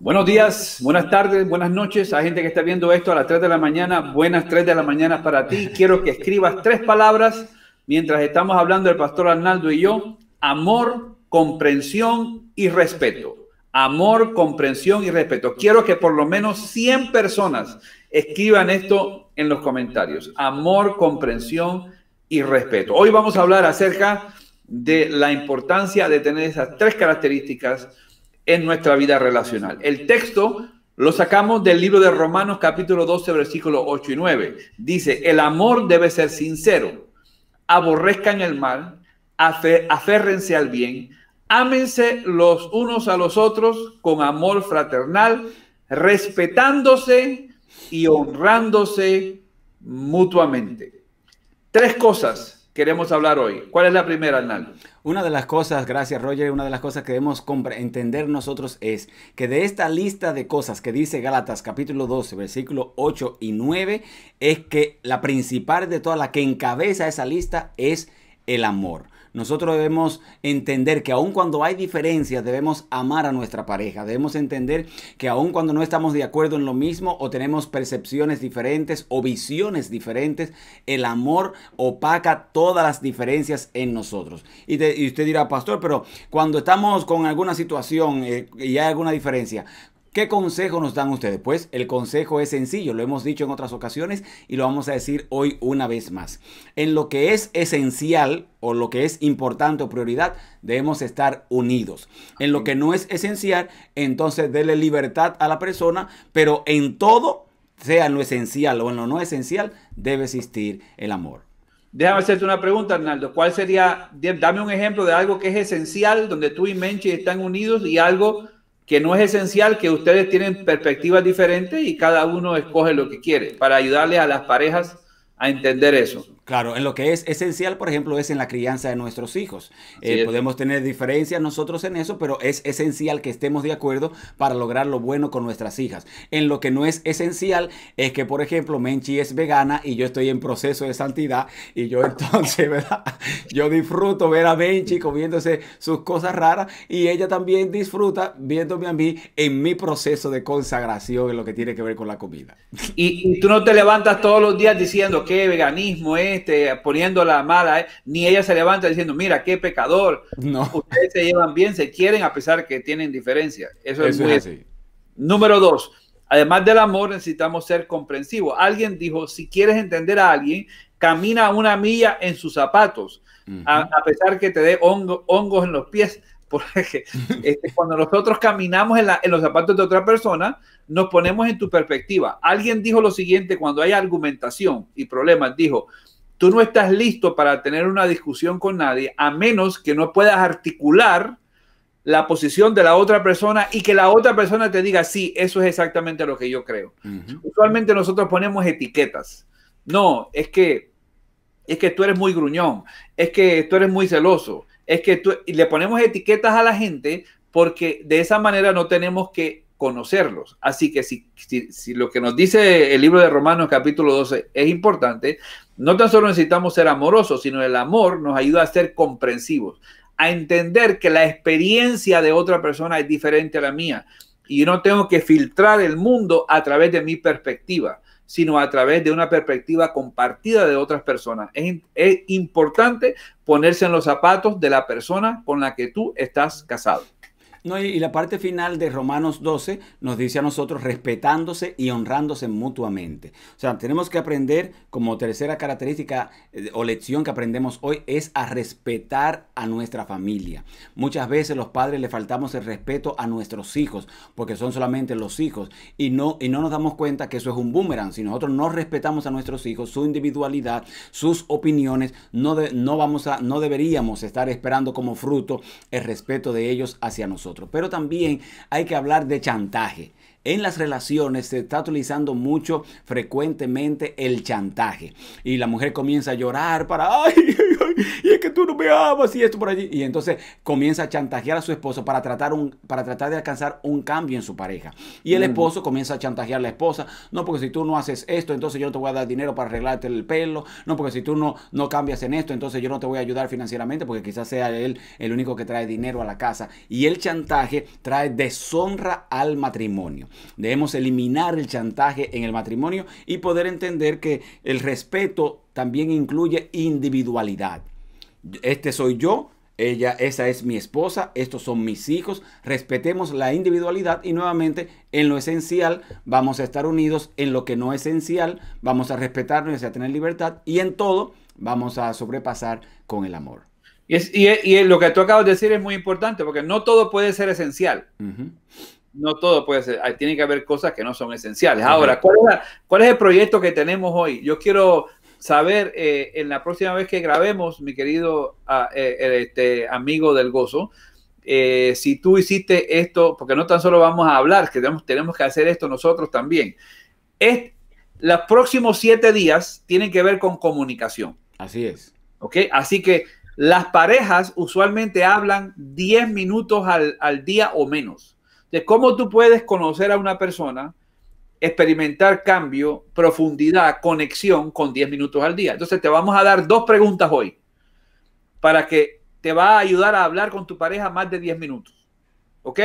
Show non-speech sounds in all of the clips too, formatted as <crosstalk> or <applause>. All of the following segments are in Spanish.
Buenos días, buenas tardes, buenas noches a gente que está viendo esto a las 3 de la mañana. Buenas 3 de la mañana para ti. Quiero que escribas tres palabras mientras estamos hablando el pastor Arnaldo y yo. Amor, comprensión y respeto. Amor, comprensión y respeto. Quiero que por lo menos 100 personas escriban esto en los comentarios. Amor, comprensión y respeto. Hoy vamos a hablar acerca de la importancia de tener esas tres características en nuestra vida relacional. El texto lo sacamos del libro de Romanos capítulo 12, versículo 8 y 9. Dice, el amor debe ser sincero, aborrezcan el mal, aférrense al bien, ámense los unos a los otros con amor fraternal, respetándose y honrándose mutuamente. Tres cosas queremos hablar hoy. ¿Cuál es la primera, Hernán? Una de las cosas, gracias Roger, una de las cosas que debemos entender nosotros es que de esta lista de cosas que dice Gálatas capítulo 12, versículo 8 y 9, es que la principal de todas, la que encabeza esa lista es el amor. Nosotros debemos entender que aun cuando hay diferencias, debemos amar a nuestra pareja. Debemos entender que aun cuando no estamos de acuerdo en lo mismo o tenemos percepciones diferentes o visiones diferentes, el amor opaca todas las diferencias en nosotros. Y, usted dirá, pastor, pero cuando estamos con alguna situación eh, y hay alguna diferencia, ¿Qué consejo nos dan ustedes? Pues el consejo es sencillo, lo hemos dicho en otras ocasiones y lo vamos a decir hoy una vez más. En lo que es esencial o lo que es importante o prioridad, debemos estar unidos. En lo que no es esencial, entonces déle libertad a la persona, pero en todo, sea en lo esencial o en lo no esencial, debe existir el amor. Déjame hacerte una pregunta, Arnaldo. ¿Cuál sería, dame un ejemplo de algo que es esencial, donde tú y Menchi están unidos y algo que no es esencial, que ustedes tienen perspectivas diferentes y cada uno escoge lo que quiere para ayudarle a las parejas a entender eso. Claro, en lo que es esencial, por ejemplo, es en la crianza de nuestros hijos. Eh, podemos tener diferencias nosotros en eso, pero es esencial que estemos de acuerdo para lograr lo bueno con nuestras hijas. En lo que no es esencial es que, por ejemplo, Menchi es vegana y yo estoy en proceso de santidad y yo <laughs> entonces, ¿verdad? Yo disfruto ver a Menchi comiéndose sus cosas raras y ella también disfruta viéndome a mí en mi proceso de consagración en lo que tiene que ver con la comida. Y, y tú no te levantas todos los días diciendo, qué veganismo este, la mala, ni ella se levanta diciendo, mira, qué pecador. No. Ustedes se llevan bien, se quieren a pesar que tienen diferencia. Eso, es muy es Número dos, además del amor, necesitamos ser comprensivos. Alguien dijo, si quieres entender a alguien, camina una milla en sus zapatos, a, pesar que te dé hongos en los pies, porque este, cuando nosotros caminamos en, los zapatos de otra persona, nos ponemos en tu perspectiva. Alguien dijo lo siguiente cuando hay argumentación y problemas, dijo, tú no estás listo para tener una discusión con nadie a menos que no puedas articular la posición de la otra persona y que la otra persona te diga, sí, eso es exactamente lo que yo creo. Usualmente nosotros ponemos etiquetas. No, es que es que tú eres muy gruñón, es que tú eres muy celoso, es que le ponemos etiquetas a la gente porque de esa manera no tenemos que conocerlos. Así que si, lo que nos dice el libro de Romanos capítulo 12 es importante, no tan solo necesitamos ser amorosos, sino el amor nos ayuda a ser comprensivos, a entender que la experiencia de otra persona es diferente a la mía y no tengo que filtrar el mundo a través de mi perspectiva sino a través de una perspectiva compartida de otras personas. Es, es importante ponerse en los zapatos de la persona con la que tú estás casado y, la parte final de Romanos 12 nos dice a nosotros respetándose y honrándose mutuamente. O sea, tenemos que aprender como tercera característica eh, o lección que aprendemos hoy es a respetar a nuestra familia. Muchas veces los padres le faltamos el respeto a nuestros hijos porque son solamente los hijos y no, y no nos damos cuenta que eso es un boomerang. Si nosotros no respetamos a nuestros hijos, su individualidad, sus opiniones, no, no, vamos a, no deberíamos estar esperando como fruto el respeto de ellos hacia nosotros. Pero también hay que hablar de chantaje en las relaciones se está utilizando mucho frecuentemente el chantaje. Y la mujer comienza a llorar para, <laughs> ay, ay, y es que tú no me amas y esto por allí. Y entonces comienza a chantajear a su esposo para tratar, un, para tratar de alcanzar un cambio en su pareja. Y el esposo comienza a chantajear a la esposa, no, porque si tú no haces esto, entonces yo no te voy a dar dinero para arreglarte el pelo, no, porque si tú no, no cambias en esto, entonces yo no te voy a ayudar financieramente, porque quizás sea él el único que trae dinero a la casa. Y el chantaje trae deshonra al matrimonio. Debemos eliminar el chantaje en el matrimonio y poder entender que el respeto también incluye individualidad. Este soy yo, ella, esa es mi esposa, estos son mis hijos, respetemos la individualidad y nuevamente en lo esencial vamos a estar unidos, en lo que no es esencial vamos a respetarnos y a tener libertad y en todo vamos a sobrepasar con el amor. Y, lo que tú acabas de decir es muy importante porque no todo puede ser esencial no todo puede ser. tiene que haber cosas que no son esenciales. Ahora, ¿cuál es, el proyecto que tenemos hoy? Yo quiero saber eh, en la próxima vez que grabemos, mi querido ah, eh, este, amigo del gozo, eh, si tú hiciste esto, porque no tan solo vamos a hablar, que tenemos, que hacer esto nosotros también. los próximos siete días tienen que ver con comunicación. Así es. ¿Ok? Así que las parejas usualmente hablan 10 minutos al día o menos de cómo tú puedes conocer a una persona, experimentar cambio, profundidad, conexión con 10 minutos al día. Entonces te vamos a dar dos preguntas hoy para que te va a ayudar a hablar con tu pareja más de 10 minutos. ¿Ok?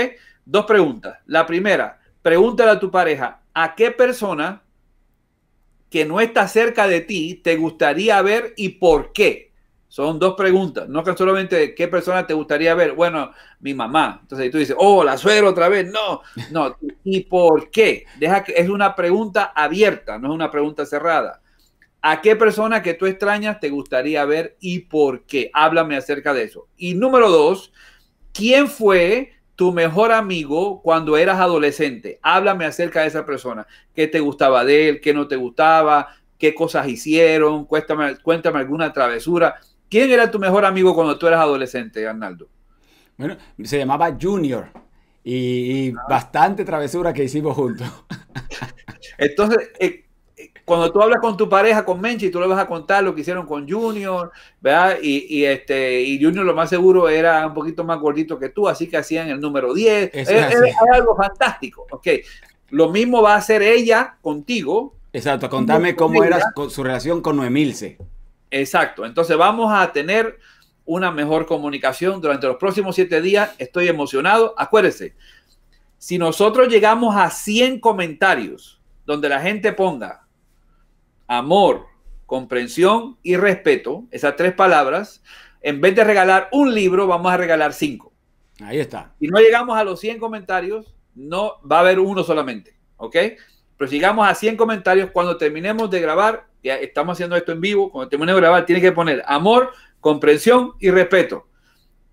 Dos preguntas. La primera, pregúntale a tu pareja, ¿a qué persona que no está cerca de ti te gustaría ver y por qué? Son dos preguntas, no que solamente qué persona te gustaría ver. Bueno, mi mamá. Entonces tú dices, oh, la suegra otra vez. No, no. <laughs> ¿Y por qué? Deja que, es una pregunta abierta, no es una pregunta cerrada. ¿A qué persona que tú extrañas te gustaría ver y por qué? Háblame acerca de eso. Y número dos, ¿quién fue tu mejor amigo cuando eras adolescente? Háblame acerca de esa persona. ¿Qué te gustaba de él? ¿Qué no te gustaba? ¿Qué cosas hicieron? Cuéntame, cuéntame alguna travesura ¿Quién era tu mejor amigo cuando tú eras adolescente, Arnaldo? Bueno, se llamaba Junior y, ah. bastante travesura que hicimos juntos. <laughs> Entonces, eh, eh, cuando tú hablas con tu pareja, con Menchi, tú le vas a contar lo que hicieron con Junior, ¿verdad? Y, este, y Junior lo más seguro era un poquito más gordito que tú, así que hacían el número 10. Es, es, eh, algo fantástico, ok. Lo mismo va a hacer ella contigo. Exacto, contame cómo era su relación con Noemilce. Exacto. Entonces vamos a tener una mejor comunicación durante los próximos siete días. Estoy emocionado. Acuérdense, si nosotros llegamos a 100 comentarios donde la gente ponga amor, comprensión y respeto, esas tres palabras, en vez de regalar un libro, vamos a regalar cinco. Ahí está. Si no llegamos a los 100 comentarios, no va a haber uno solamente, ¿ok? Pero llegamos a 100 comentarios, cuando terminemos de grabar, estamos haciendo esto en vivo, cuando el de grabar, tiene que poner amor, comprensión y respeto.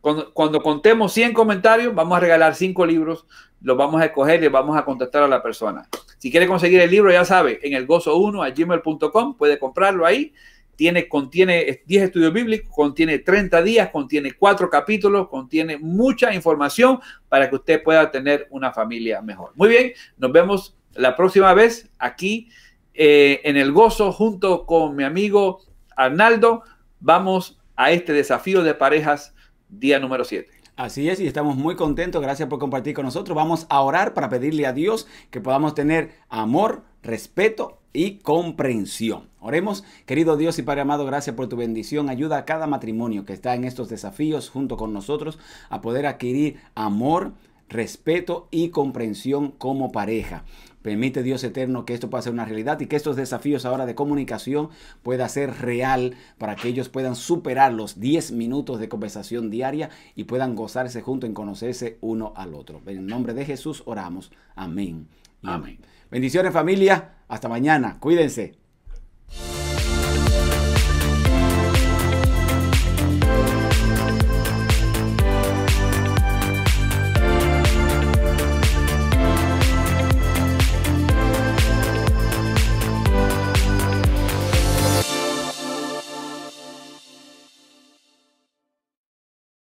Cuando, contemos 100 comentarios, vamos a regalar 5 libros, los vamos a escoger y vamos a contestar a la persona. Si quiere conseguir el libro, ya sabe, en el gozo1 a gmail.com, puede comprarlo ahí. Tiene, contiene 10 estudios bíblicos, contiene 30 días, contiene 4 capítulos, contiene mucha información para que usted pueda tener una familia mejor. Muy bien, nos vemos la próxima vez aquí eh, en el gozo junto con mi amigo Arnaldo. Vamos a este desafío de parejas día número 7. Así es, y estamos muy contentos. Gracias por compartir con nosotros. Vamos a orar para pedirle a Dios que podamos tener amor, respeto y comprensión. Oremos, querido Dios y Padre amado, gracias por tu bendición. Ayuda a cada matrimonio que está en estos desafíos junto con nosotros a poder adquirir amor, respeto y comprensión como pareja. Permite Dios eterno que esto pueda ser una realidad y que estos desafíos ahora de comunicación pueda ser real para que ellos puedan superar los 10 minutos de conversación diaria y puedan gozarse juntos en conocerse uno al otro. En el nombre de Jesús oramos. Amén. Amén. Bendiciones familia. Hasta mañana. Cuídense.